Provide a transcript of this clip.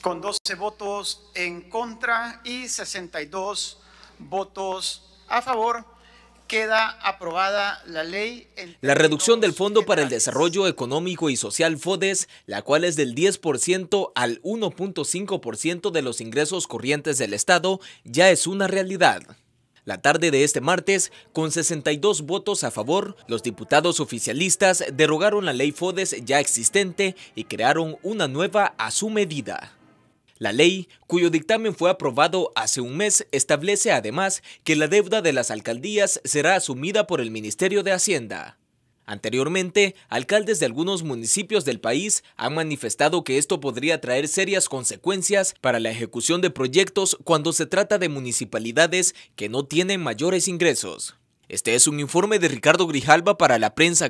con 12 votos en contra y 62 votos a favor. Queda aprobada la ley. La reducción del Fondo para el Desarrollo Económico y Social FODES, la cual es del 10% al 1.5% de los ingresos corrientes del Estado, ya es una realidad. La tarde de este martes, con 62 votos a favor, los diputados oficialistas derogaron la ley FODES ya existente y crearon una nueva a su medida. La ley, cuyo dictamen fue aprobado hace un mes, establece además que la deuda de las alcaldías será asumida por el Ministerio de Hacienda. Anteriormente, alcaldes de algunos municipios del país han manifestado que esto podría traer serias consecuencias para la ejecución de proyectos cuando se trata de municipalidades que no tienen mayores ingresos. Este es un informe de Ricardo Grijalba para la Prensa